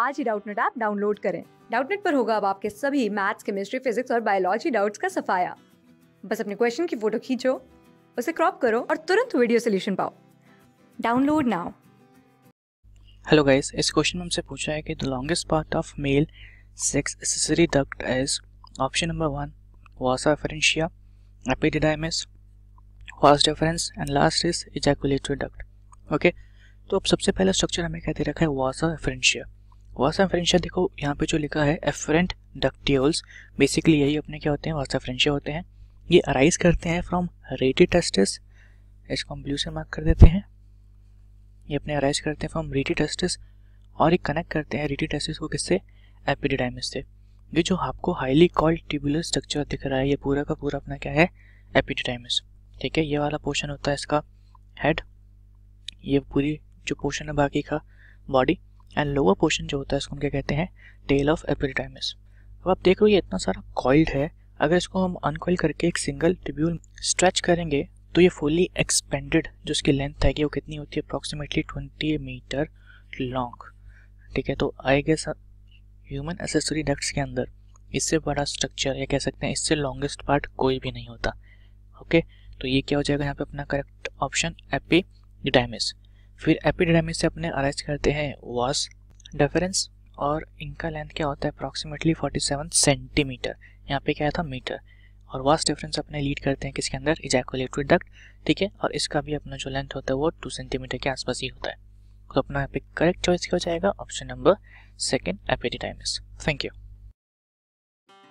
आज ही Doubtnut app download करें डाउटनेट पर होगा अब आपके सभी मैथ्स केमिस्ट्री फिजिक्स और बायोलॉजी डाउट्स का सफाया बस अपने क्वेश्चन की फोटो खींचो उसे क्रॉप करो और तुरंत वीडियो सोल्यूशन पाओ डाउनलोड नाउ हेलो गाइस इस क्वेश्चन में हमसे पूछा है कि the longest part of male sex accessory duct is option number one vasa efferentia epididymis vas deferens and last is ejaculatory duct okay तो अब सबसे पहला स्ट्रक्चर हमें क्या दे रखा है वासा फेरेंशिया वासा फ्रेंशिया देखो यहाँ पे जो लिखा है एफरेंट डक्टियोल्स बेसिकली यही अपने क्या होते हैं वासा फ्रेंशिया होते हैं ये अराइज करते हैं फ्रॉम रेटी टस्टिस इसको हम ब्लू से मार्क कर देते हैं ये अपने अराइज करते हैं फ्रॉम रेटी टस्टिस और ये कनेक्ट करते हैं रेटी टस्टिस को किससे एपिडिडाइमिस से ये जो आपको हाईली कॉल्ड ट्यूबुलर स्ट्रक्चर दिख रहा है ये पूरा का पूरा अपना क्या है एपिडिडाइमिस ठीक है ये वाला पोर्शन होता है इसका हेड ये पूरी जो पोर्शन है बाकी का बॉडी एंड लोअर पोर्शन जो होता है इसको हम क्या कहते हैं टेल ऑफ एपिडाइमिस अब आप देख रहे हो ये इतना सारा कॉइल्ड है अगर इसको हम अनकॉइल करके एक सिंगल ट्रिब्यूल स्ट्रेच करेंगे तो ये फुली एक्सपेंडेड जो इसकी लेंथ है वो कितनी होती है अप्रॉक्सीमेटली ट्वेंटी मीटर लॉन्ग ठीक है तो I guess human accessory ducts के अंदर इससे बड़ा स्ट्रक्चर या कह सकते हैं इससे लॉन्गेस्ट पार्ट कोई भी नहीं होता ओके तो ये क्या हो जाएगा यहाँ पे अपना करेक्ट ऑप्शन एपी डायमिस फिर एपिडेमिस से अपने अरेस्ट करते हैं वॉस डेफरेंस और इनका लेंथ क्या होता है अप्रॉक्सीमेटली 47 सेंटीमीटर यहाँ पे क्या था मीटर और वास डिफरेंस अपने लीड करते हैं किसके अंदर इजैकुलेटरी डक्ट ठीक है और इसका भी अपना जो लेंथ होता है वो टू सेंटीमीटर के आसपास ही होता है तो अपना यहाँ पे करेक्ट चॉइस क्या हो जाएगा option number second epididymis thank you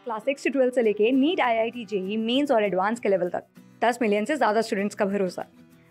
class six से ट्वेल्थ से लेके NEET I I T JEE mains और एडवांस के लेवल तक दस मिलियन से ज़्यादा स्टूडेंट्स का भरोसा